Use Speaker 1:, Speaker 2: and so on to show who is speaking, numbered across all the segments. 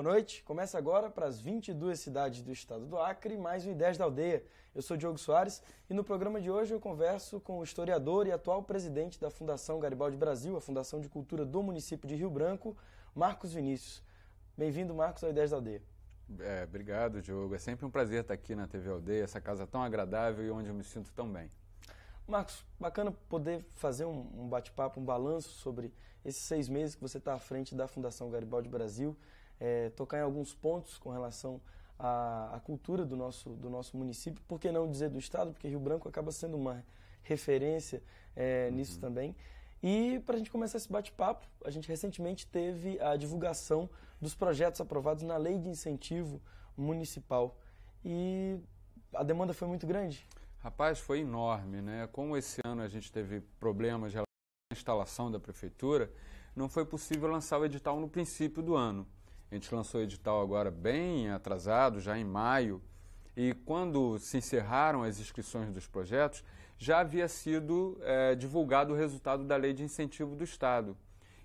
Speaker 1: Boa noite. Começa agora para as 22 cidades do estado do Acre, mais um Ideias da Aldeia. Eu sou Diogo Soares e no programa de hoje eu converso com o historiador e atual presidente da Fundação Garibaldi Brasil, a Fundação de Cultura do município de Rio Branco, Marcos Vinícius. Bem-vindo, Marcos, ao Ideias da Aldeia. É, obrigado,
Speaker 2: Diogo. É sempre um prazer estar aqui na TV Aldeia, essa casa tão agradável e onde eu me sinto tão bem.
Speaker 1: Marcos, bacana poder fazer um bate-papo, um balanço sobre esses seis meses que você está à frente da Fundação Garibaldi Brasil é, tocar em alguns pontos com relação à, à, cultura do nosso, do nosso município, por que não dizer do estado, porque Rio Branco acaba sendo uma referência é, uhum. nisso também. E para a gente começar esse bate-papo, a gente recentemente teve a divulgação dos projetos aprovados na Lei de Incentivo Municipal. E a demanda foi muito grande?
Speaker 2: Rapaz, foi enorme, né? Como esse ano a gente teve problemas de à instalação da prefeitura, não foi possível lançar o edital no princípio do ano. A gente lançou o edital agora bem atrasado, já em maio, e quando se encerraram as inscrições dos projetos, já havia sido é, divulgado o resultado da lei de incentivo do Estado.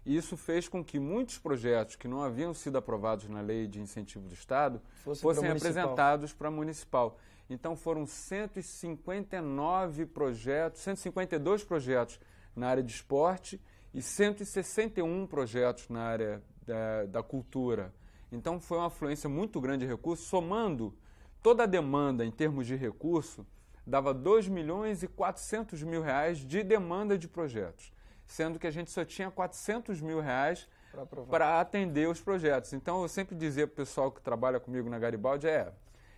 Speaker 2: E isso fez com que muitos projetos que não haviam sido aprovados na lei de incentivo do Estado Fosse fossem para apresentados para a municipal. Então foram 159 projetos, 152 projetos na área de esporte e 161 projetos na área da, da cultura. Então foi uma afluência muito grande de recursos, somando toda a demanda em termos de recurso, dava 2 milhões e 400 mil reais de demanda de projetos, sendo que a gente só tinha 400 mil reais para atender os projetos. Então eu sempre dizia para o pessoal que trabalha comigo na Garibaldi, é,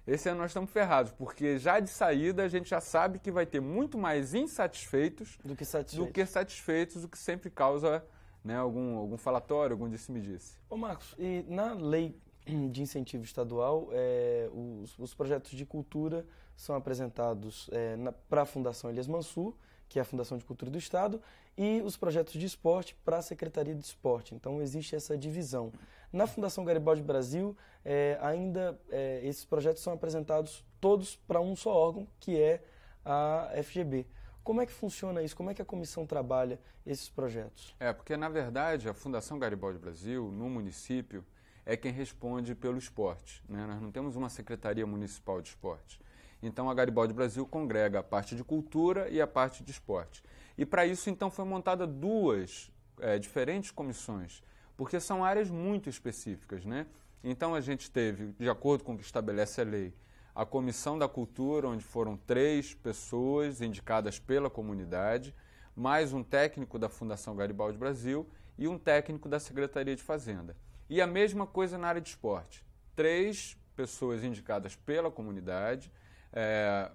Speaker 2: esse ano nós estamos ferrados, porque já de saída a gente já sabe que vai ter muito mais insatisfeitos do que satisfeitos, do que, satisfeitos, o que sempre causa né, algum, algum falatório, algum disse-me-disse.
Speaker 1: Ô Marcos, e na lei de incentivo estadual, é, os, os, projetos de cultura são apresentados é, para a Fundação Elias Mansur, que é a Fundação de Cultura do Estado, e os projetos de esporte para a Secretaria de Esporte. Então, existe essa divisão. Na Fundação Garibaldi Brasil, é, ainda é, esses projetos são apresentados todos para um só órgão, que é a FGB. Como é que funciona isso? Como é que a comissão trabalha esses projetos?
Speaker 2: É, porque na verdade a Fundação Garibaldi Brasil, no município, é quem responde pelo esporte. Né? Nós não temos uma Secretaria Municipal de Esporte. Então a Garibaldi Brasil congrega a parte de cultura e a parte de esporte. E para isso, então, foi montada duas é, diferentes comissões, porque são áreas muito específicas. Né? Então a gente teve, de acordo com o que estabelece a lei, a Comissão da Cultura, onde foram três pessoas indicadas pela comunidade, mais um técnico da Fundação Garibaldi Brasil e um técnico da Secretaria de Fazenda. E a mesma coisa na área de esporte. Três pessoas indicadas pela comunidade, é,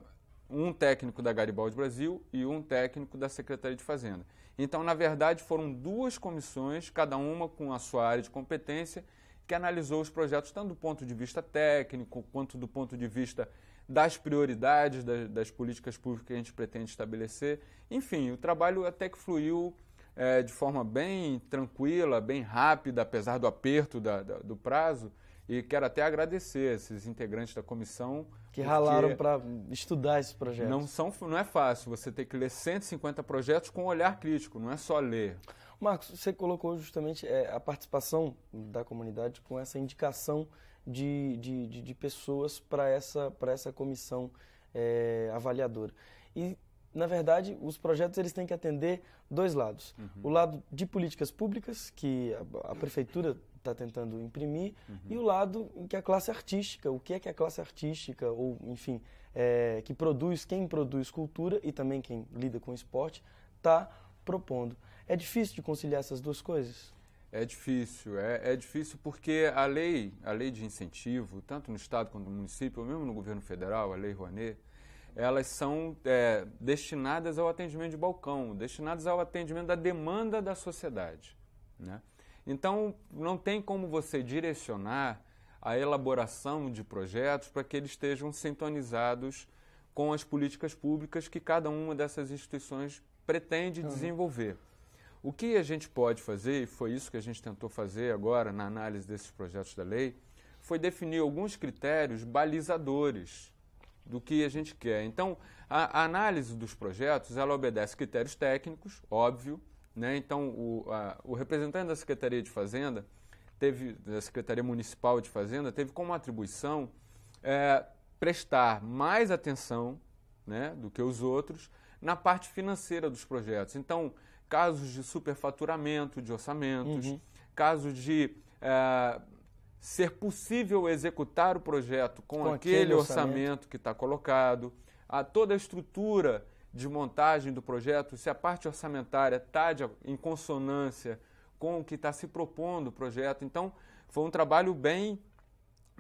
Speaker 2: um técnico da Garibaldi Brasil e um técnico da Secretaria de Fazenda. Então, na verdade, foram duas comissões, cada uma com a sua área de competência, que analisou os projetos tanto do ponto de vista técnico quanto do ponto de vista das prioridades das, das políticas públicas que a gente pretende estabelecer. Enfim, o trabalho até que fluiu é, de forma bem tranquila, bem rápida, apesar do aperto da, da, do prazo. E quero até agradecer esses integrantes da comissão. Que ralaram para
Speaker 1: estudar esses projetos. Não,
Speaker 2: são, não é fácil você ter que ler 150 projetos com um olhar crítico, não é só ler.
Speaker 1: Marcos, você colocou justamente é, a participação da comunidade com essa indicação de, de, de, de pessoas para essa, essa comissão é, avaliadora. E, na verdade, os projetos eles têm que atender dois lados. Uhum. O lado de políticas públicas, que a, a prefeitura está tentando imprimir, uhum. e o lado em que a classe artística, o que é que a classe artística, ou enfim, é, que produz, quem produz cultura e também quem lida com esporte, está propondo. É difícil de conciliar essas duas coisas? É
Speaker 2: difícil, é, é, difícil porque a lei, a lei de incentivo, tanto no estado quanto no município, ou mesmo no governo federal, a lei Rouanet, elas são é, destinadas ao atendimento de balcão, destinadas ao atendimento da demanda da sociedade. Né? Então, não tem como você direcionar a elaboração de projetos para que eles estejam sintonizados com as políticas públicas que cada uma dessas instituições pretende uhum. desenvolver. O que a gente pode fazer, e foi isso que a gente tentou fazer agora na análise desses projetos da lei, foi definir alguns critérios balizadores do que a gente quer. Então, a, a análise dos projetos, ela obedece critérios técnicos, óbvio, né? Então, o, a, o representante da Secretaria de Fazenda, teve, da Secretaria Municipal de Fazenda, teve como atribuição é, prestar mais atenção né, do que os outros na parte financeira dos projetos. Então, casos de superfaturamento de orçamentos, uhum. casos de é, ser possível executar o projeto com, com aquele orçamento, orçamento que está colocado, a toda a estrutura de montagem do projeto, se a parte orçamentária está em consonância com o que está se propondo o projeto. Então, foi um trabalho bem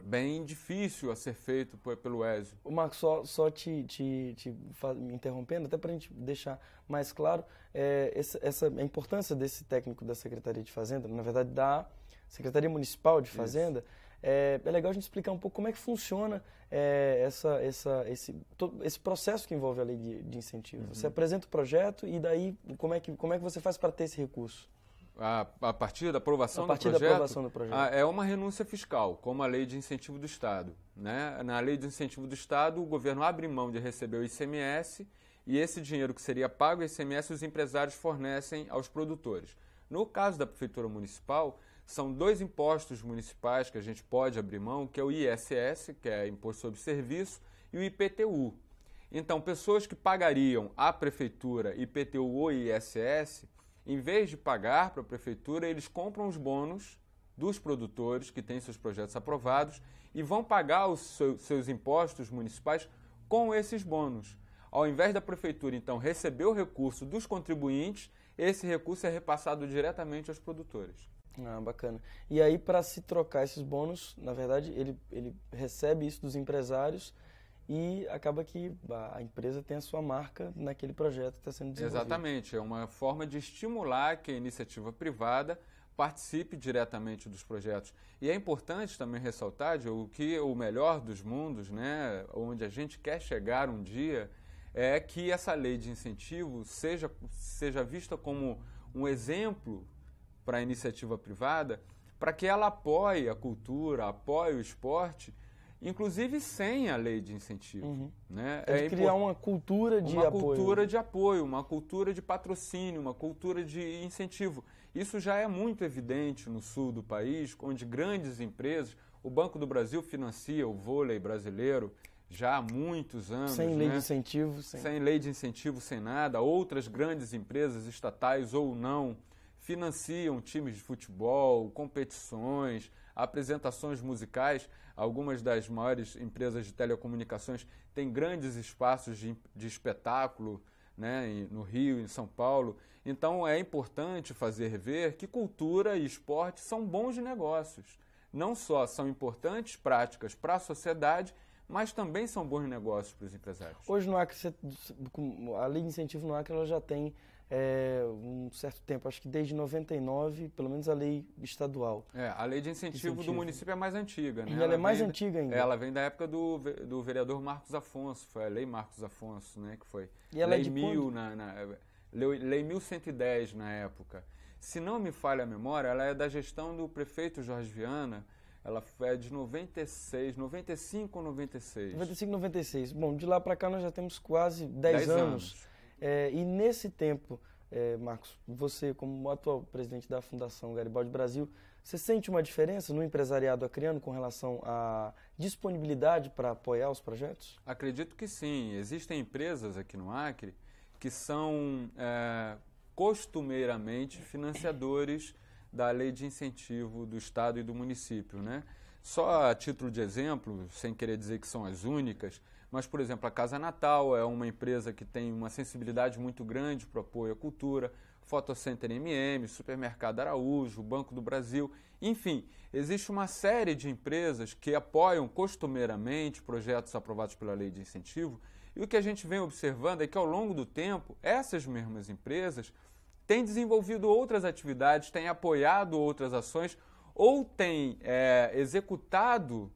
Speaker 2: bem difícil a ser feito pelo ESO.
Speaker 1: O Marco, só, só te, te, te me interrompendo, até para a gente deixar mais claro é, essa, essa, a importância desse técnico da Secretaria de Fazenda, na verdade da Secretaria Municipal de Fazenda, é, é, legal a gente explicar um pouco como é que funciona é, essa, essa, esse, todo, esse processo que envolve a lei de, de incentivo. Uhum. Você apresenta o projeto e daí como é que, como é que você faz para ter esse recurso?
Speaker 2: A, a partir da aprovação a partir do projeto? da aprovação do projeto. A, é uma renúncia fiscal, como a lei de incentivo do Estado. Né? Na lei de incentivo do Estado, o governo abre mão de receber o ICMS e esse dinheiro que seria pago, o ICMS, os empresários fornecem aos produtores. No caso da Prefeitura Municipal, são dois impostos municipais que a gente pode abrir mão, que é o ISS, que é Imposto sobre Serviço, e o IPTU. Então, pessoas que pagariam à prefeitura IPTU ou ISS em vez de pagar para a prefeitura, eles compram os bônus dos produtores que têm seus projetos aprovados e vão pagar os seus impostos municipais com esses bônus. Ao invés da prefeitura, então, receber o
Speaker 1: recurso dos contribuintes, esse
Speaker 2: recurso é repassado diretamente aos produtores.
Speaker 1: Ah, bacana. E aí, para se trocar esses bônus, na verdade, ele, ele recebe isso dos empresários e acaba que a empresa tem a sua marca naquele projeto que está sendo desenvolvido.
Speaker 2: Exatamente, é uma forma de estimular que a iniciativa privada participe diretamente dos projetos. E é importante também ressaltar o que o melhor dos mundos, né, onde a gente quer chegar um dia, é que essa lei de incentivo seja, seja vista como um exemplo para a iniciativa privada, para que ela apoie a cultura, apoie o esporte, inclusive sem a lei de incentivo. Uhum. Né? É, criar uma
Speaker 1: cultura de uma apoio. Uma cultura
Speaker 2: de apoio, uma cultura de patrocínio, uma cultura de incentivo. Isso já é muito evidente no sul do país, onde grandes empresas, o Banco do Brasil financia o vôlei brasileiro já há muitos anos. Sem lei né? de incentivo. Sem... sem lei de incentivo, sem nada. Outras grandes empresas estatais ou não financiam times de futebol, competições, apresentações musicais. Algumas das maiores empresas de telecomunicações têm grandes espaços de, de espetáculo né, no Rio, em São Paulo. Então é importante fazer ver que cultura e esporte são bons negócios. Não só são importantes práticas para a sociedade, mas também são bons negócios para os empresários.
Speaker 1: Hoje no Acre, a lei de incentivo no Acre ela já tem é, um certo tempo, acho que desde 99, pelo menos a lei estadual. É, a lei de incentivo, incentivo. do município
Speaker 2: é mais antiga, né? E ela, é ela é mais vem, antiga ainda. Ela vem da época do, do vereador Marcos Afonso, foi a lei Marcos Afonso, né, que foi e ela é lei é de mil, na, na, lei, 1110 na época. Se não me falha a memória, ela é da gestão do prefeito Jorge Viana, ela é de 96, 95 ou 96? 95,
Speaker 1: 96. Bom, de lá para cá nós já temos quase 10, 10 anos. anos. É, e nesse tempo é, Marcos, você como atual presidente da Fundação Garibaldi Brasil, você sente uma diferença no empresariado acreano com relação à disponibilidade para apoiar os projetos?
Speaker 2: Acredito que sim. Existem empresas aqui no Acre que são é, costumeiramente financiadores da lei de incentivo do Estado e do município. Né? Só a título de exemplo, sem querer dizer que são as únicas, mas, por exemplo, a Casa Natal é uma empresa que tem uma sensibilidade muito grande para o apoio à cultura, Photocenter MM, Supermercado Araújo, Banco do Brasil, enfim, existe uma série de empresas que apoiam costumeiramente projetos aprovados pela lei de incentivo. E o que a gente vem observando é que ao longo do tempo, essas mesmas empresas têm desenvolvido outras atividades, têm apoiado outras ações ou têm é, executado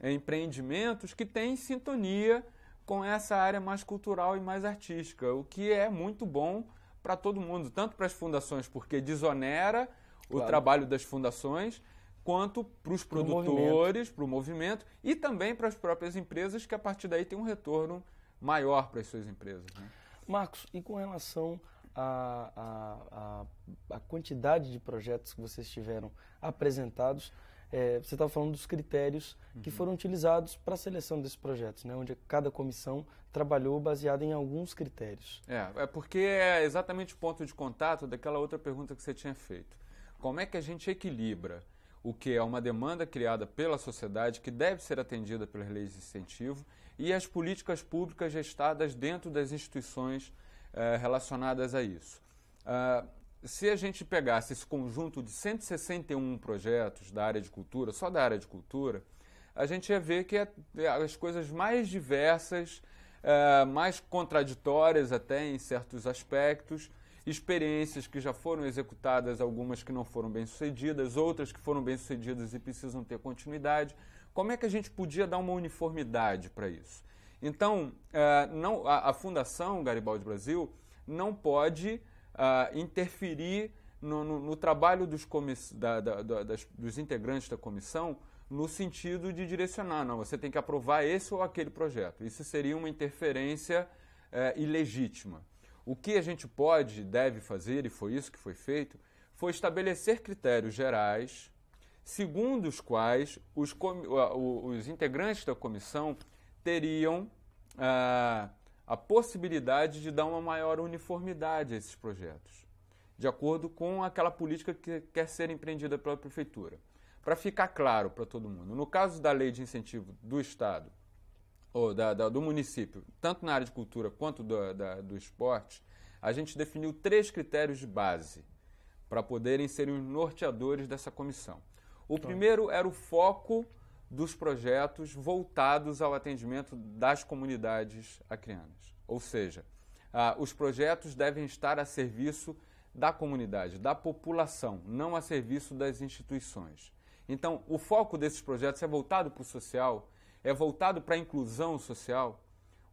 Speaker 2: empreendimentos que têm sintonia com essa área mais cultural e mais artística, o que é muito bom para todo mundo, tanto para as fundações, porque desonera claro. o trabalho das fundações, quanto para os produtores, para o movimento e também para as próprias empresas, que a partir daí tem um retorno maior para as suas empresas. Né?
Speaker 1: Marcos, e com relação à a, a, a, a, quantidade de projetos que vocês tiveram apresentados é, você estava falando dos critérios uhum. que foram utilizados para a seleção desses projetos, né? onde cada comissão trabalhou baseada em alguns critérios.
Speaker 2: É, é porque é exatamente o ponto de contato daquela outra pergunta que você tinha feito. Como é que a gente equilibra o que é uma demanda criada pela sociedade, que deve ser atendida pelas leis de incentivo, e as políticas públicas gestadas dentro das instituições eh, relacionadas a isso? Uh, se a gente pegasse esse conjunto de 161 projetos da área de cultura, só da área de cultura, a gente ia ver que é, é, as coisas mais diversas, é, mais contraditórias até em certos aspectos, experiências que já foram executadas, algumas que não foram bem sucedidas, outras que foram bem sucedidas e precisam ter continuidade. Como é que a gente podia dar uma uniformidade para isso? Então, não, a, Fundação Garibaldi Brasil não pode uh, interferir no, no, no, trabalho dos, da, da, da, das, dos integrantes da comissão no sentido de direcionar, não, você tem que aprovar esse ou aquele projeto. Isso seria uma interferência uh, ilegítima. O que a gente pode e deve fazer, e foi isso que foi feito, foi estabelecer critérios gerais, segundo os quais os, os integrantes da comissão teriam ah, a possibilidade de dar uma maior uniformidade a esses projetos, de acordo com aquela política que quer ser empreendida pela prefeitura. Para ficar claro para todo mundo, no caso da lei de incentivo do Estado ou da, da, do município, tanto na área de cultura quanto do, da, do esporte, a gente definiu três critérios de base para poderem serem os norteadores dessa comissão. O primeiro era o foco dos projetos voltados ao atendimento das comunidades acrianas. Ou seja, ah, os projetos devem estar a serviço da comunidade, da população, não a serviço das instituições. Então, o foco desses projetos é voltado para o social, é voltado para a inclusão social.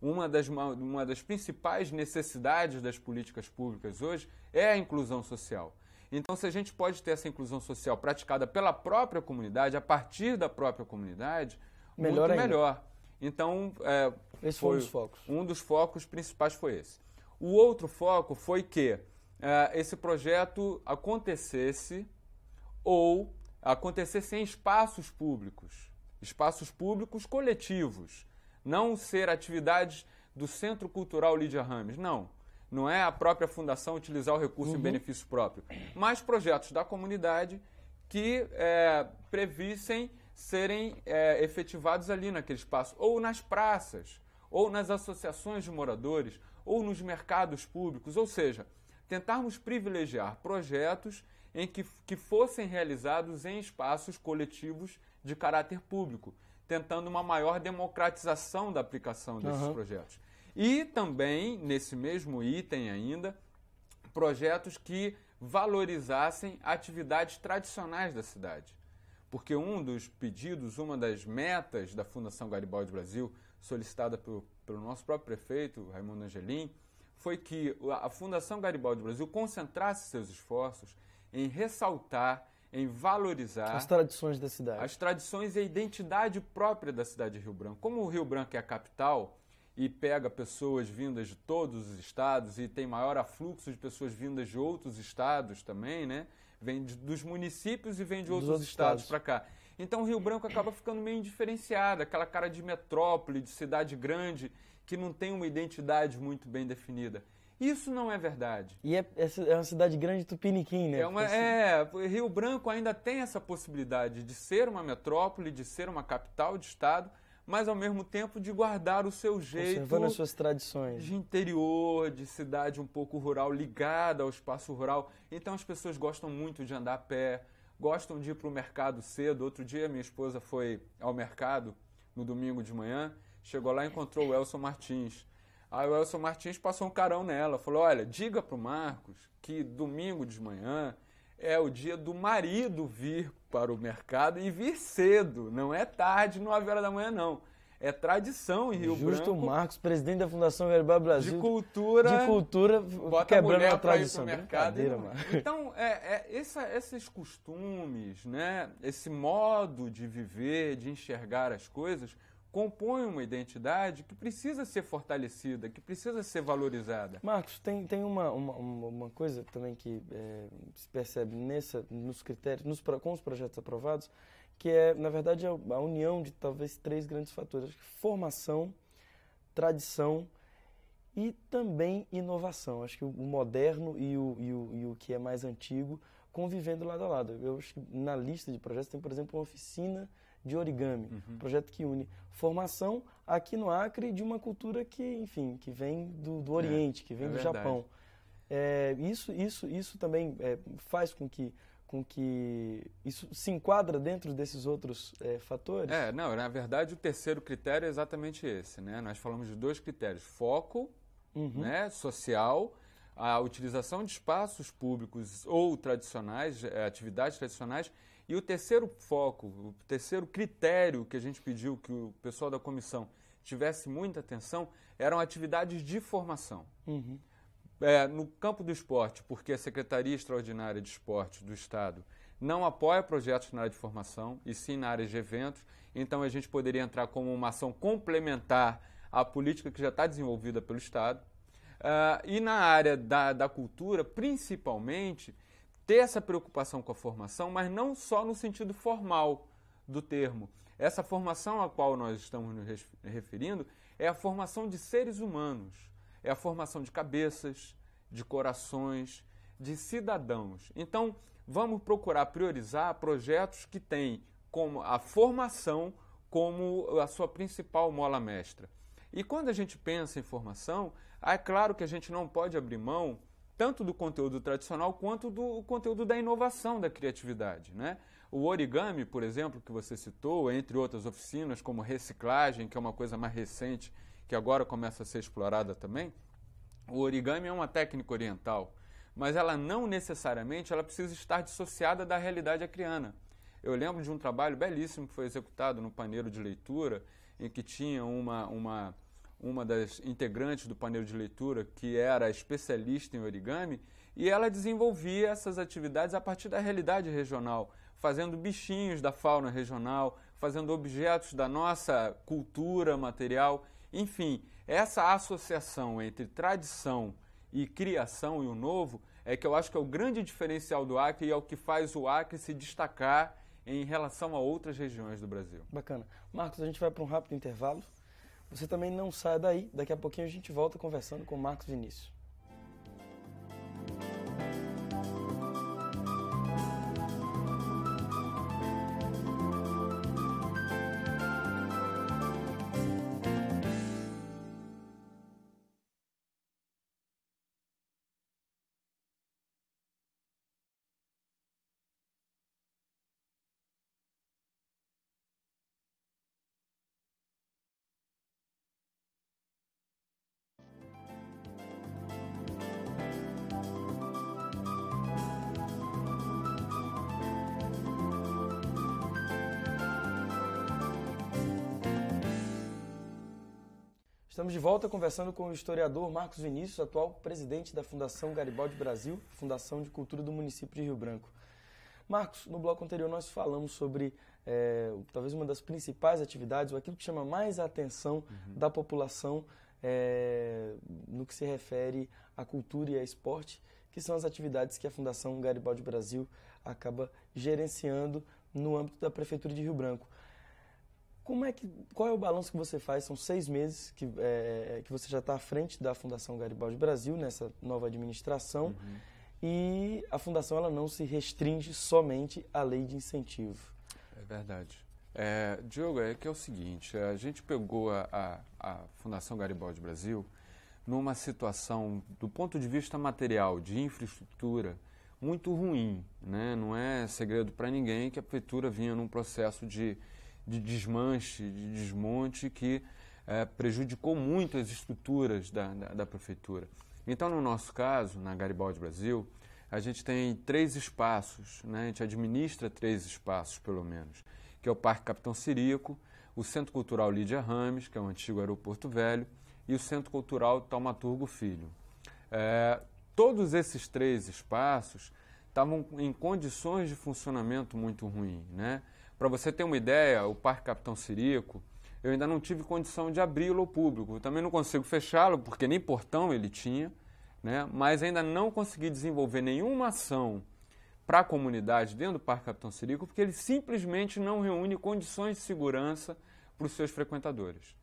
Speaker 2: Uma das, uma das principais necessidades das políticas públicas hoje é a inclusão social. Então, se a gente pode ter essa inclusão social praticada pela própria comunidade, a partir da própria comunidade, melhor muito melhor. Então, é, esse foi, um dos focos. Um dos focos principais foi esse. O outro foco foi que é, esse projeto acontecesse ou acontecesse em espaços públicos, espaços públicos coletivos, não ser atividades do Centro Cultural Lídia Rames, não não é a própria fundação utilizar o recurso uhum. em benefício próprio, mas projetos da comunidade que é, previssem serem é, efetivados ali naquele espaço, ou nas praças, ou nas associações de moradores, ou nos mercados públicos, ou seja, tentarmos privilegiar projetos em que, que fossem realizados em espaços coletivos de caráter público, tentando uma maior democratização da aplicação desses uhum. projetos. E também, nesse mesmo item ainda, projetos que valorizassem atividades tradicionais da cidade. Porque um dos pedidos, uma das metas da Fundação Garibaldi Brasil, solicitada pelo, pelo nosso próprio prefeito, Raimundo Angelim, foi que a Fundação Garibaldi Brasil concentrasse seus esforços em ressaltar, em valorizar as
Speaker 1: tradições da cidade.
Speaker 2: As tradições e a identidade própria da cidade de Rio Branco. Como o Rio Branco é a capital, e pega pessoas vindas de todos os estados e tem maior afluxo de pessoas vindas de outros estados também, né? Vem de, dos municípios e vem de outros, outros estados, estados. para cá. Então o Rio Branco acaba ficando meio indiferenciado, aquela cara de metrópole, de cidade grande, que não tem uma identidade muito bem definida. Isso não é verdade.
Speaker 1: E é, é, é uma cidade grande tupiniquim, né? É, uma, assim
Speaker 2: é, Rio Branco ainda tem essa possibilidade de ser uma metrópole, de ser uma capital de estado, mas ao mesmo tempo de guardar o seu jeito. Conservando as suas
Speaker 1: tradições. De
Speaker 2: interior, de cidade um pouco rural, ligada ao espaço rural. Então as pessoas gostam muito de andar a pé, gostam de ir para o mercado cedo. Outro dia minha esposa foi ao mercado no domingo de manhã, chegou lá e encontrou o Elson Martins. Aí o Elson Martins passou um carão nela, falou: Olha, diga para o Marcos que domingo de manhã é o dia do marido vir para o mercado e vir cedo. Não é tarde, 9 horas da manhã, não. É tradição
Speaker 1: em Rio Justo Branco. Marcos, presidente da Fundação Verba Brasil. De cultura. De cultura, bota quebrando a, a tradição. mercado.
Speaker 2: então, é, é essa, esses costumes, né? esse modo de viver, de enxergar as coisas, compõe uma identidade que precisa ser fortalecida, que precisa ser valorizada.
Speaker 1: Marcos, tem, tem uma, uma, uma coisa também que é, se percebe nessa, nos critérios, nos, com os projetos aprovados, que é, na verdade, a, é a união de talvez três grandes fatores. formação, tradição e também inovação. Acho que o moderno e o, e o, e o que é mais antigo convivendo lado a lado. Eu acho que na lista de projetos tem, por exemplo, uma oficina de origami, uhum. projeto que une formação aqui no Acre de uma cultura que, enfim, que vem do, do é, Oriente, é, que vem é do verdade. Japão. É, isso, isso, isso também é, faz com que com que isso se enquadra dentro desses outros é, fatores? É,
Speaker 2: não, na verdade o terceiro critério é exatamente esse, né? Nós falamos de dois critérios, foco, uhum. né, social a utilização de espaços públicos ou tradicionais, atividades tradicionais e o terceiro foco, o terceiro critério que a gente pediu que o pessoal da comissão tivesse muita atenção eram atividades de formação. Uhum. É, no campo do esporte, porque a Secretaria Extraordinária de Esporte do Estado não apoia projetos na área de formação, e sim na área de eventos, então a gente poderia entrar como uma ação complementar à política que já está desenvolvida pelo Estado. Uh, e na área da, da cultura, principalmente, ter essa preocupação com a formação, mas não só no sentido formal do termo. Essa formação a qual nós estamos nos referindo é a formação de seres humanos, é a formação de cabeças, de corações, de cidadãos. Então, vamos procurar priorizar projetos que têm como a formação como a sua principal mola mestra. E quando a gente pensa em formação, é claro que a gente não pode abrir mão tanto do conteúdo tradicional quanto do conteúdo da inovação, da criatividade. Né? O origami, por exemplo, que você citou, entre outras oficinas, como reciclagem, que é uma coisa mais recente, que agora começa a ser explorada também, o origami é uma técnica oriental, mas ela não necessariamente ela precisa estar dissociada da realidade acriana. Eu lembro de um trabalho belíssimo que foi executado no paneiro de leitura, em que tinha uma, uma uma das integrantes do painel de leitura, que era especialista em origami, e ela desenvolvia essas atividades a partir da realidade regional, fazendo bichinhos da fauna regional, fazendo objetos da nossa cultura material. Enfim, essa associação entre tradição e criação e o novo é que eu acho que é o grande diferencial do Acre e é o que faz o Acre se destacar em relação a outras regiões do Brasil.
Speaker 1: Bacana. Marcos, a gente vai para um rápido intervalo. Você também não sai daí. Daqui a pouquinho a gente volta conversando com o Marcos Vinícius. Estamos de volta conversando com o historiador Marcos Vinícius, atual presidente da Fundação Garibaldi Brasil, Fundação de Cultura do município de Rio Branco. Marcos, no bloco anterior nós falamos sobre é, talvez uma das principais atividades, ou aquilo que chama mais a atenção uhum. da população é, no que se refere à cultura e a esporte, que são as atividades que a Fundação Garibaldi Brasil acaba gerenciando no âmbito da Prefeitura de Rio Branco. Como é que, qual é o balanço que você faz? São seis meses que, é, que você já está à frente da Fundação Garibaldi Brasil, nessa nova administração, uhum. e a Fundação ela não se restringe somente à lei de incentivo.
Speaker 2: É verdade. É, Diogo, é que é o seguinte, a gente pegou a, a, a Fundação Garibaldi Brasil numa situação, do ponto de vista material, de infraestrutura, muito ruim. Né? Não é segredo para ninguém que a prefeitura vinha num processo de de desmanche, de desmonte que é, prejudicou muito as estruturas da, da, da prefeitura. Então, no nosso caso, na Garibaldi Brasil, a gente tem três espaços, né? a gente administra três espaços, pelo menos, que é o Parque Capitão Ciríaco, o Centro Cultural Lídia Rames, que é o antigo aeroporto velho, e o Centro Cultural Taumaturgo Filho. É, todos esses três espaços estavam em condições de funcionamento muito ruim, né? Para você ter uma ideia, o Parque Capitão Sirico, eu ainda não tive condição de abri-lo ao público. Eu também não consigo fechá-lo, porque nem portão ele tinha, né? mas ainda não consegui desenvolver nenhuma ação para a comunidade dentro do Parque Capitão Sirico, porque ele simplesmente não reúne condições de segurança para os seus frequentadores.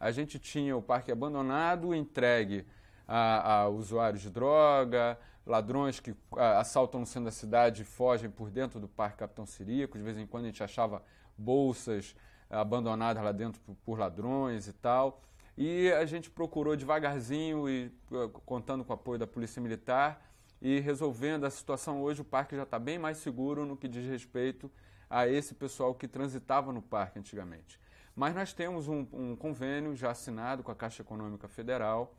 Speaker 2: A gente tinha o parque abandonado, entregue a, a usuários de droga, ladrões que ah, assaltam no centro da cidade e fogem por dentro do Parque Capitão Siríaco. De vez em quando a gente achava bolsas ah, abandonadas lá dentro por ladrões e tal. E a gente procurou devagarzinho e ah, contando com o apoio da Polícia Militar e resolvendo a situação hoje, o parque já está bem mais seguro no que diz respeito a esse pessoal que transitava no parque antigamente. Mas nós temos um, um convênio já assinado com a Caixa Econômica Federal,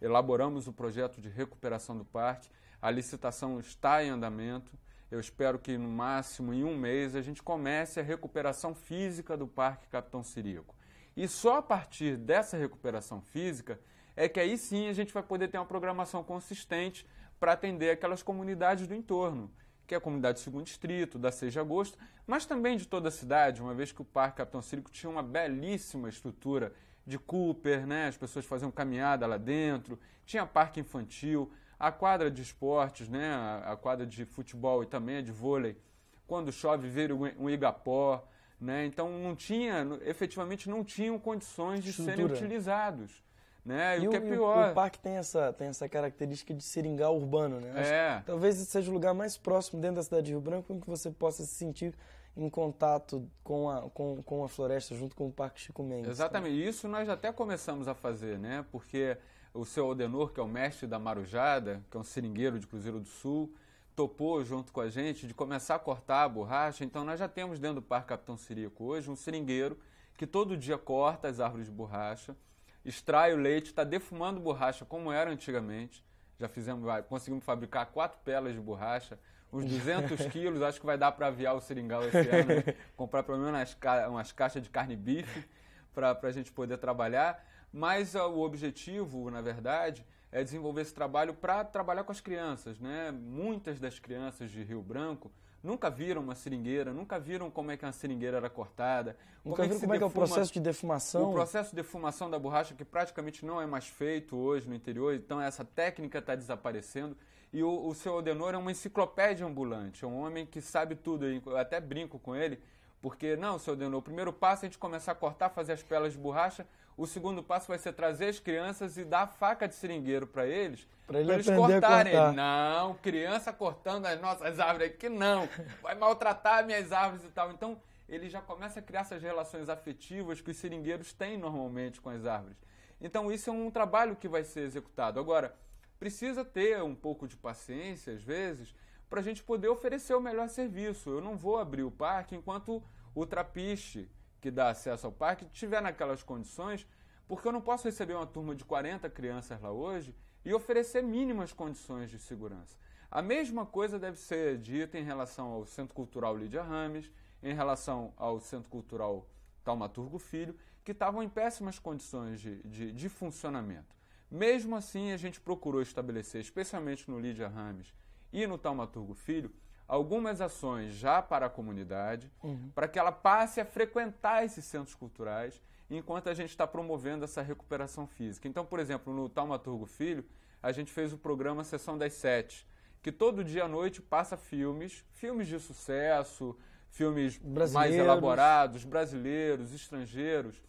Speaker 2: elaboramos o projeto de recuperação do parque a licitação está em andamento. Eu espero que no máximo em um mês a gente comece a recuperação física do Parque Capitão Ciríaco. E só a partir dessa recuperação física é que aí sim a gente vai poder ter uma programação consistente para atender aquelas comunidades do entorno, que é a comunidade do segundo distrito, da 6 de agosto, mas também de toda a cidade, uma vez que o Parque Capitão Círico tinha uma belíssima estrutura de Cooper, né? as pessoas faziam caminhada lá dentro, tinha parque infantil, a quadra de esportes, né? a quadra de futebol e também de vôlei, quando chove vira um igapó. Né? Então não tinha, efetivamente não tinham condições de Estrutura. serem
Speaker 1: utilizados.
Speaker 2: Né? E, e o que é pior. O
Speaker 1: parque tem essa, tem essa característica de seringal urbano, né? É. Talvez seja o lugar mais próximo dentro da cidade de Rio Branco em que você possa se sentir em contato com a, com, com a floresta, junto com o Parque Chico Mendes. Né? Exatamente.
Speaker 2: Né? Isso nós até começamos a fazer, né? Porque o seu Aldenor, que é o mestre da Marujada, que é um seringueiro de Cruzeiro do Sul, topou junto com a gente de começar a cortar a borracha. Então nós já temos dentro do Parque Capitão Sirico hoje um seringueiro que todo dia corta as árvores de borracha, extrai o leite, está defumando borracha como era antigamente. Já fizemos, conseguimos fabricar quatro pelas de borracha, uns 200 quilos, acho que vai dar para aviar o seringal esse ano, né? comprar pelo menos umas, umas caixas de carne bife para a gente poder trabalhar. Mas ah, o objetivo, na verdade, é desenvolver esse trabalho para trabalhar com as crianças. Né? Muitas das crianças de Rio Branco nunca viram uma seringueira, nunca viram como é que uma seringueira era cortada. Nunca como é viram é como defuma, é que é o processo de defumação. O processo de defumação da borracha, que praticamente não é mais feito hoje no interior, então essa técnica está desaparecendo. E o, o seu Aldenor é uma enciclopédia ambulante, é um homem que sabe tudo, eu até brinco com ele, porque, não, seu Denô, o primeiro passo é a gente começar a cortar, fazer as pelas de borracha. O segundo passo vai ser trazer as crianças e dar faca de seringueiro para eles, para ele eles cortarem. Cortar. Não, criança cortando as nossas árvores aqui, não. Vai maltratar minhas árvores e tal. Então, ele já começa a criar essas relações afetivas que os seringueiros têm normalmente com as árvores. Então, isso é um trabalho que vai ser executado. Agora, precisa ter um pouco de paciência, às vezes, para a gente poder oferecer o melhor serviço. Eu não vou abrir o parque enquanto o trapiche que dá acesso ao parque estiver naquelas condições, porque eu não posso receber uma turma de 40 crianças lá hoje e oferecer mínimas condições de segurança. A mesma coisa deve ser dita em relação ao Centro Cultural Lídia Rames, em relação ao Centro Cultural Taumaturgo Filho, que estavam em péssimas condições de, de, de funcionamento. Mesmo assim, a gente procurou estabelecer, especialmente no Lídia Rames, e no Taumaturgo Filho algumas ações já para a comunidade, uhum. para que ela passe a frequentar esses centros culturais enquanto a gente está promovendo essa recuperação física. Então, por exemplo, no Taumaturgo Filho, a gente fez o programa Sessão das Sete, que todo dia à noite passa filmes, filmes de sucesso, filmes mais elaborados, brasileiros, estrangeiros,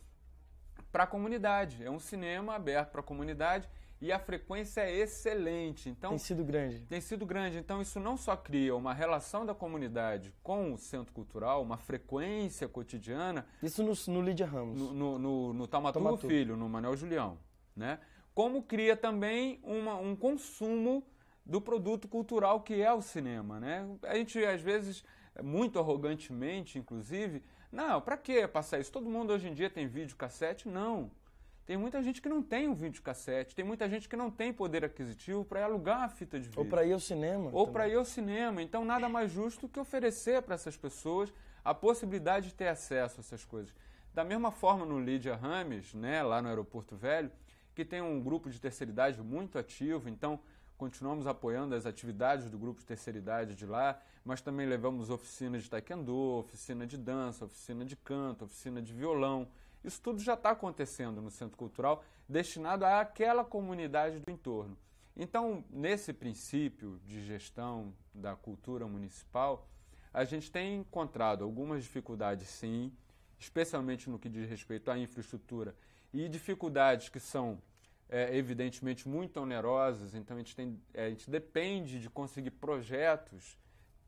Speaker 2: para a comunidade. É um cinema aberto para a comunidade e a frequência é excelente. Então, tem sido grande. Tem sido grande. Então, isso não só cria uma relação da comunidade com o centro cultural, uma frequência cotidiana.
Speaker 1: Isso no, no Lídia Ramos. No, no, no, no Tamatu, Filho,
Speaker 2: no Manuel Julião. Né? Como cria também uma, um consumo do produto cultural que é o cinema. Né? A gente, às vezes, muito arrogantemente, inclusive, não, para que passar isso? Todo mundo hoje em dia tem vídeo cassete? Não. Tem muita gente que não tem um cassete tem muita gente que não tem poder aquisitivo para alugar a fita de vídeo. Ou para ir ao cinema. Ou para ir ao cinema. Então, nada mais justo que oferecer para essas pessoas a possibilidade de ter acesso a essas coisas. Da mesma forma, no Lídia Rames, né, lá no Aeroporto Velho, que tem um grupo de terceira idade muito ativo, então continuamos apoiando as atividades do grupo de terceira idade de lá, mas também levamos oficinas de taekwondo, oficina de dança, oficina de canto, oficina de violão. Isso tudo já está acontecendo no centro cultural, destinado àquela comunidade do entorno. Então, nesse princípio de gestão da cultura municipal, a gente tem encontrado algumas dificuldades, sim, especialmente no que diz respeito à infraestrutura, e dificuldades que são é, evidentemente muito onerosas, então a gente, tem, é, a gente depende de conseguir projetos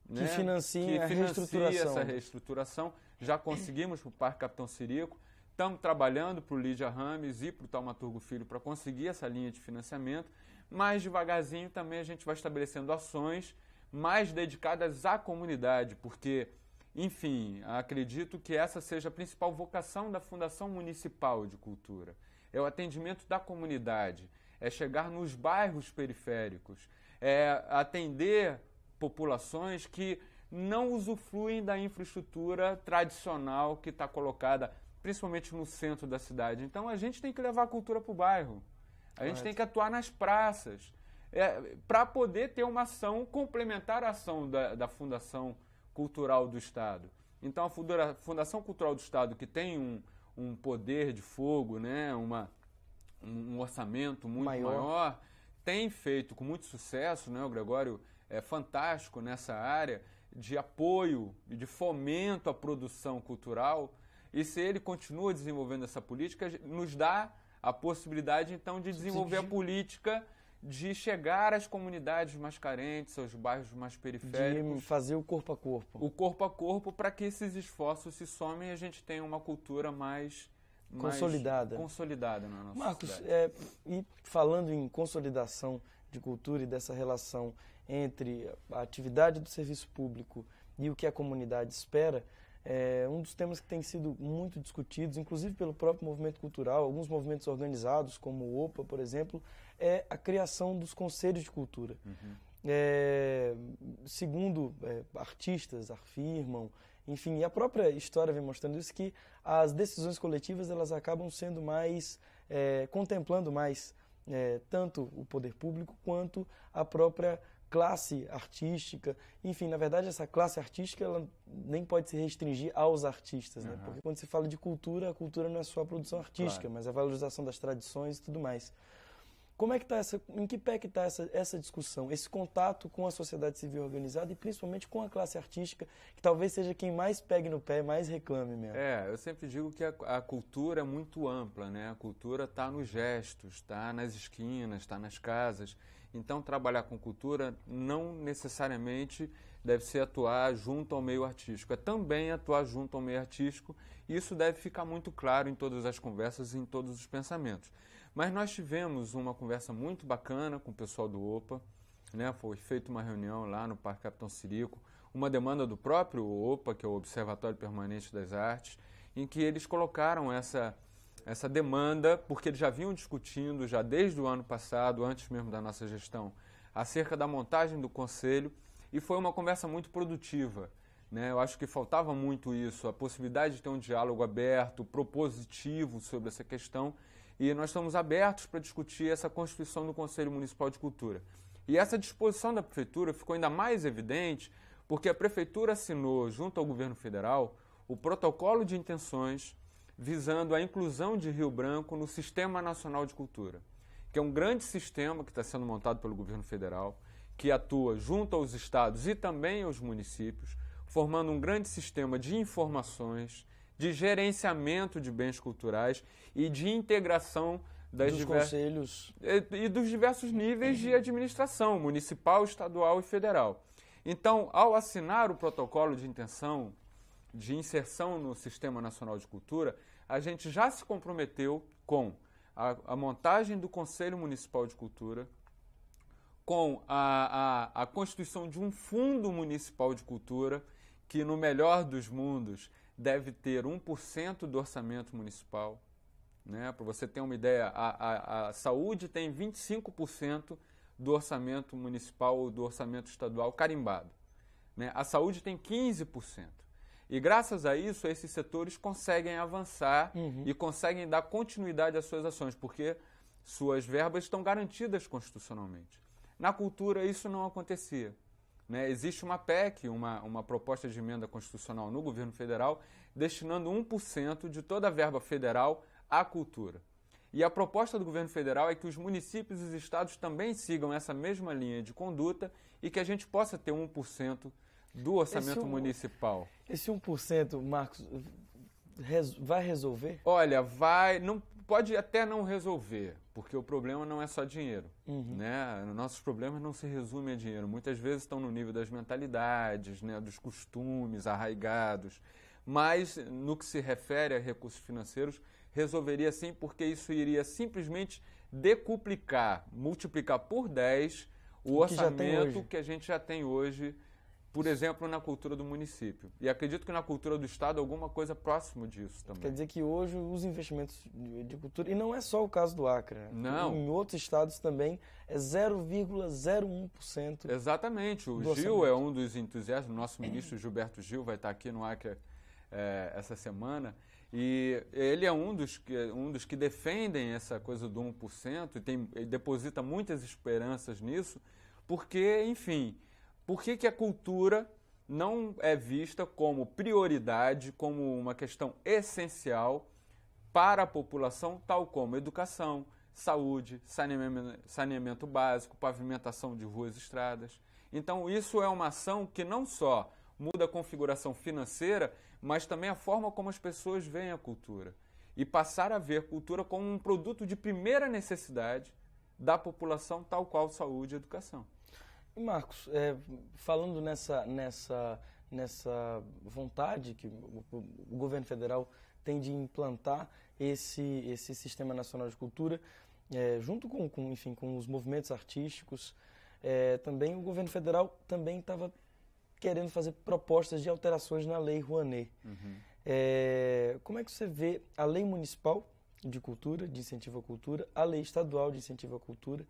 Speaker 2: que, né, financiem a reestruturação. essa reestruturação. Já conseguimos para o Parque Capitão Sirico, Estamos trabalhando para o Lídia Rames e para o Taumaturgo Filho para conseguir essa linha de financiamento, mas devagarzinho também a gente vai estabelecendo ações mais dedicadas à comunidade, porque, enfim, acredito que essa seja a principal vocação da Fundação Municipal de Cultura. É o atendimento da comunidade, é chegar nos bairros periféricos, é atender populações que não usufruem da infraestrutura tradicional que está colocada principalmente no centro da cidade. Então a gente tem que levar a cultura para o bairro. A gente tem que atuar nas praças. É, para poder ter uma ação complementar à ação da, da Fundação Cultural do Estado. Então, a Fundação Cultural do Estado, que tem um, um poder de fogo, né, uma, um, um orçamento muito maior. maior. tem feito com muito sucesso, né, o Gregório é fantástico nessa área de apoio e de fomento à produção cultural. E se ele continua desenvolvendo essa política, nos dá a possibilidade, então, de desenvolver a política de chegar às comunidades mais carentes, aos bairros mais periféricos.
Speaker 1: De fazer o corpo a corpo. O corpo a corpo
Speaker 2: para que esses esforços se somem e a gente tenha uma cultura mais consolidada. Consolidada na nossa Marcos, é,
Speaker 1: e falando em consolidação de cultura e dessa relação entre a atividade do serviço público e o que a comunidade espera, é um dos temas que tem sido muito discutidos, inclusive pelo próprio movimento cultural, alguns movimentos organizados, como o OPA, por exemplo, é a criação dos conselhos de cultura. Uhum. É, segundo é, artistas afirmam, enfim, e a própria história vem mostrando isso, que as decisões coletivas elas acabam sendo mais, é, contemplando mais é, tanto o poder público quanto a própria classe artística, enfim, na verdade essa classe artística ela nem pode se restringir aos artistas, uhum. né? Porque quando se fala de cultura, a cultura não é só a produção artística, claro. mas a valorização das tradições e tudo mais. Como é que está essa, em que pé que está essa, essa discussão, esse contato com a sociedade civil organizada e principalmente com a classe artística, que talvez seja quem mais pegue no pé, mais reclame mesmo? É,
Speaker 2: eu sempre digo que a, a cultura é muito ampla, né? A cultura está nos gestos, está nas esquinas, está nas casas. Então, trabalhar com cultura não necessariamente deve ser atuar junto ao meio artístico, é também atuar junto ao meio artístico, e isso deve ficar muito claro em todas as conversas e em todos os pensamentos. Mas nós tivemos uma conversa muito bacana com o pessoal do OPA, né? foi feita uma reunião lá no Parque Capitão Sirico, uma demanda do próprio OPA, que é o Observatório Permanente das Artes, em que eles colocaram essa essa demanda, porque eles já vinham discutindo já desde o ano passado, antes mesmo da nossa gestão, acerca da montagem do conselho e foi uma conversa muito produtiva. Né? Eu acho que faltava muito isso, a possibilidade de ter um diálogo aberto, propositivo sobre essa questão e nós estamos abertos para discutir essa constituição do Conselho Municipal de Cultura. E essa disposição da Prefeitura ficou ainda mais evidente porque a Prefeitura assinou, junto ao Governo Federal, o protocolo de intenções visando a inclusão de Rio Branco no Sistema Nacional de Cultura, que é um grande sistema que está sendo montado pelo governo federal, que atua junto aos estados e também aos municípios, formando um grande sistema de informações, de gerenciamento de bens culturais e de integração das dos diver... conselhos e, e, dos diversos níveis de administração municipal, estadual e federal. Então, ao assinar o protocolo de intenção de inserção no Sistema Nacional de Cultura, a gente já se comprometeu com a, a montagem do Conselho Municipal de Cultura, com a, a, a constituição de um Fundo Municipal de Cultura, que no melhor dos mundos deve ter 1% do orçamento municipal. Né? Para você ter uma ideia, a, a, a saúde tem 25% do orçamento municipal ou do orçamento estadual carimbado. Né? A saúde tem 15%. E graças a isso, esses setores conseguem avançar uhum. e conseguem dar continuidade às suas ações, porque suas verbas estão garantidas constitucionalmente. Na cultura, isso não acontecia. Né? Existe uma PEC, uma, uma proposta de emenda constitucional no governo federal, destinando 1% de toda a verba federal à cultura. E a proposta do governo federal é que os municípios e os estados também sigam essa mesma linha de conduta e que a gente possa ter 1% do orçamento esse um, municipal.
Speaker 1: Esse 1%, Marcos, res, vai resolver?
Speaker 2: Olha, vai. Não, pode até não resolver, porque o problema não é só dinheiro. Uhum. Né? Nossos problemas não se resumem a dinheiro. Muitas vezes estão no nível das mentalidades, né, dos costumes arraigados. Mas, no que se refere a recursos financeiros, resolveria sim, porque isso iria simplesmente decuplicar, multiplicar por 10 o, o orçamento que, que a gente já tem hoje por exemplo, na cultura do município. E acredito que na cultura do Estado alguma coisa próximo disso também. Quer dizer
Speaker 1: que hoje os investimentos de cultura, e não é só o caso do Acre, né? não. em outros estados também é 0,01%. Exatamente, o Gil orçamento. é
Speaker 2: um dos entusiastas, nosso ministro Gilberto Gil vai estar aqui no Acre é, essa semana, e ele é um dos, que, um dos que defendem essa coisa do 1% e, tem, e deposita muitas esperanças nisso, porque, enfim por que, que a cultura não é vista como prioridade, como uma questão essencial para a população, tal como educação, saúde, saneamento, saneamento básico, pavimentação de ruas e estradas. Então, isso é uma ação que não só muda a configuração financeira, mas também a forma como as pessoas veem a cultura. E passar a ver a cultura como um produto de primeira
Speaker 1: necessidade
Speaker 2: da população, tal qual saúde e educação.
Speaker 1: Marcos, é, falando nessa, nessa, nessa vontade que o, o, governo federal tem de implantar esse, esse Sistema Nacional de Cultura, é, junto com, com, enfim, com os movimentos artísticos, é, também o governo federal também estava querendo fazer propostas de alterações na Lei Rouanet. Uhum. É, como é que você vê a Lei Municipal de Cultura, de Incentivo à Cultura, a Lei Estadual de Incentivo à Cultura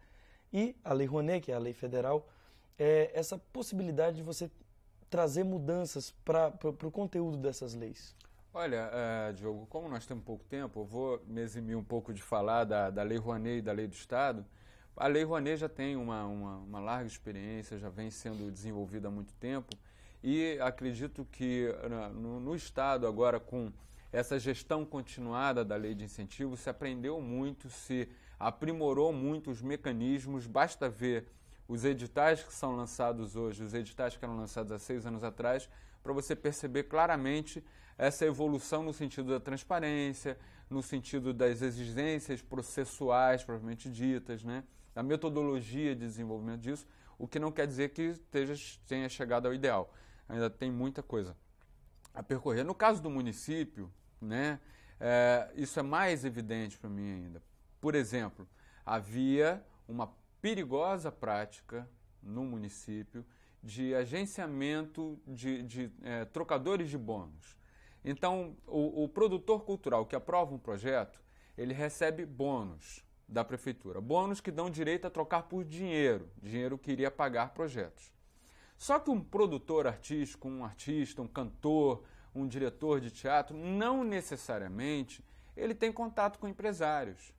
Speaker 1: e a Lei Rouanet, que é a lei federal, é essa possibilidade de você trazer mudanças para o conteúdo dessas leis?
Speaker 2: Olha, uh, Diogo, como nós temos pouco tempo, eu vou me eximir um pouco de falar da, da Lei Rouanet e da Lei do Estado. A Lei Rouanet já tem uma, uma, uma larga experiência, já vem sendo desenvolvida há muito tempo e acredito que no, no Estado agora com essa gestão continuada da lei de incentivo se aprendeu muito, se aprimorou muito os mecanismos. Basta ver os editais que são lançados hoje, os editais que eram lançados há seis anos atrás, para você perceber claramente essa evolução no sentido da transparência, no sentido das exigências processuais propriamente ditas, né? da metodologia de desenvolvimento disso, o que não quer dizer que esteja, tenha chegado ao ideal. Ainda tem muita coisa a percorrer. No caso do município, né, é, isso é mais evidente para mim ainda. Por exemplo, havia uma perigosa prática no município de agenciamento de, de é, trocadores de bônus. Então, o, o, produtor cultural que aprova um projeto, ele recebe bônus da prefeitura. Bônus que dão direito a trocar por dinheiro, dinheiro que iria pagar projetos. Só que um produtor artístico, um artista, um cantor, um diretor de teatro, não necessariamente ele tem contato com empresários.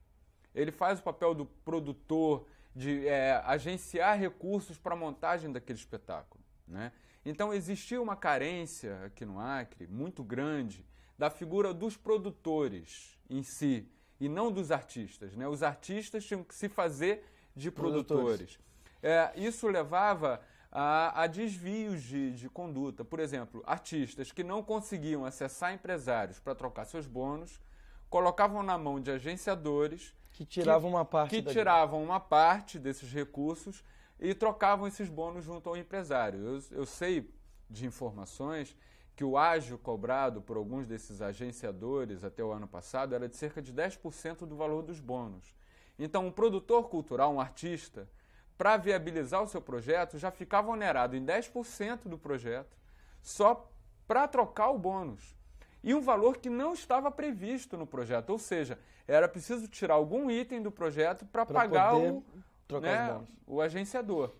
Speaker 2: Ele faz o papel do produtor de é, agenciar recursos para a montagem daquele espetáculo. Né? Então existia uma carência aqui no Acre muito grande da figura dos produtores em si e não dos artistas. Né? Os artistas tinham que se fazer de produtores. produtores. É, isso levava a, a desvios de, de, conduta. Por exemplo, artistas que não conseguiam acessar empresários para trocar seus bônus colocavam na mão de agenciadores que tiravam uma parte. Que tiravam uma parte desses recursos e trocavam esses bônus junto ao empresário. Eu, eu sei de informações que o ágio cobrado por alguns desses agenciadores até o ano passado era de cerca de 10% do valor dos bônus. Então, um produtor cultural, um artista, para viabilizar o seu projeto, já ficava onerado em 10% do projeto só para trocar o bônus e um valor que não estava previsto no projeto. Ou seja, era preciso tirar algum item do projeto para pagar o, né, o agenciador.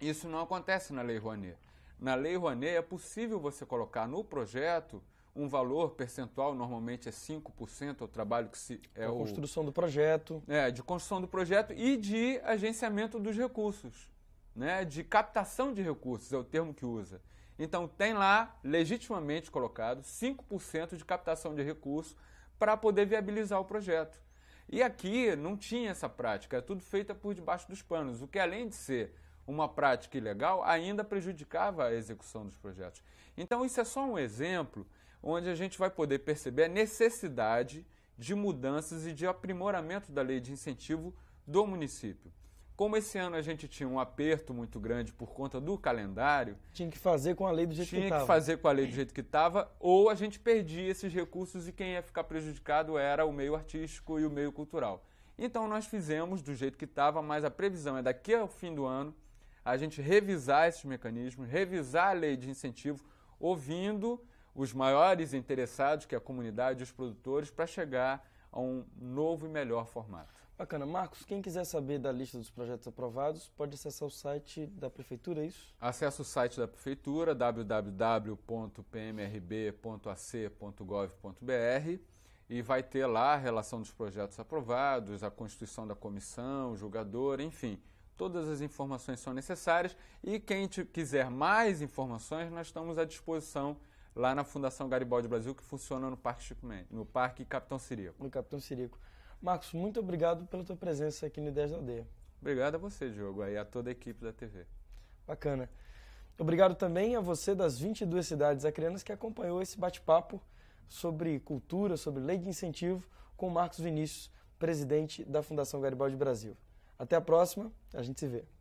Speaker 2: Isso não acontece na Lei Rouanet. Na Lei Rouanet é possível você colocar no projeto um valor percentual, normalmente é 5% ao é trabalho que se. É a construção
Speaker 1: o, do projeto.
Speaker 2: É, de construção do projeto e de agenciamento dos recursos, né, de captação de recursos, é o termo que usa. Então tem lá, legitimamente colocado, 5% de captação de recursos para poder viabilizar o projeto. E aqui não tinha essa prática, é tudo feita por debaixo dos panos, o que além de ser uma prática ilegal, ainda prejudicava a execução dos projetos. Então isso é só um exemplo onde a gente vai poder perceber a necessidade de mudanças e de aprimoramento da lei de incentivo do município. Como esse ano a gente tinha um aperto muito grande por conta do calendário.
Speaker 1: Tinha que fazer com a lei do jeito que estava. Tinha que fazer
Speaker 2: com a lei do jeito que estava, ou a gente perdia esses recursos e quem ia ficar prejudicado era o meio artístico e o meio cultural. Então nós fizemos do jeito que estava, mas a previsão é daqui ao fim do ano a gente revisar esses mecanismos, revisar a lei de incentivo, ouvindo os maiores interessados, que é a comunidade e os produtores, para chegar a um novo e melhor formato.
Speaker 1: Bacana. Marcos, quem quiser saber da lista dos projetos aprovados, pode acessar o site da Prefeitura, é isso?
Speaker 2: Acesse o site da Prefeitura, www.pmrb.ac.gov.br e vai ter lá a relação dos projetos aprovados, a constituição da comissão, o julgador, enfim. Todas as informações são necessárias e quem quiser mais informações, nós estamos à disposição lá na Fundação Garibaldi Brasil, que funciona no Parque Chico Mendes, no Parque Capitão Sirico.
Speaker 1: No Capitão Sirico. Marcos, muito obrigado pela tua presença aqui no Ideias da Aldeia.
Speaker 2: Obrigado a você, Diogo, aí a toda a equipe da TV.
Speaker 1: Bacana. Obrigado também a você das 22 cidades acreanas que acompanhou esse bate-papo sobre cultura, sobre lei de incentivo, com Marcos Vinícius, presidente da Fundação Garibaldi Brasil. Até a próxima, a gente se vê.